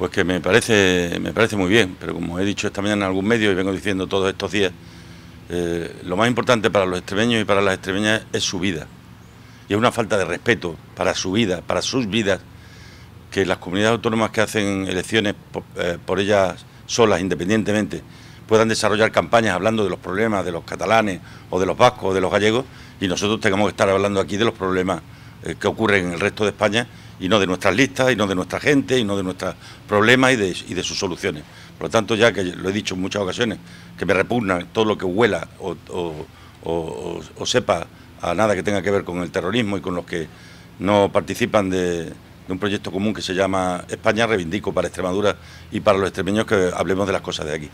Pues que me parece, me parece muy bien, pero como he dicho esta mañana en algún medio y vengo diciendo todos estos días, eh, lo más importante para los extremeños y para las extremeñas es su vida. Y es una falta de respeto para su vida, para sus vidas, que las comunidades autónomas que hacen elecciones por, eh, ellas solas, independientemente, puedan desarrollar campañas hablando de los problemas de los catalanes o de los vascos o de los gallegos y nosotros tengamos que estar hablando aquí de los problemas eh, que ocurren en el resto de España y no de nuestras listas, y no de nuestra gente, y no de nuestros problemas y de, sus soluciones. Por lo tanto, ya que lo he dicho en muchas ocasiones, que me repugna todo lo que huela o, sepa a nada que tenga que ver con el terrorismo y con los que no participan de, de, un proyecto común que se llama España, reivindico para Extremadura y para los extremeños que hablemos de las cosas de aquí.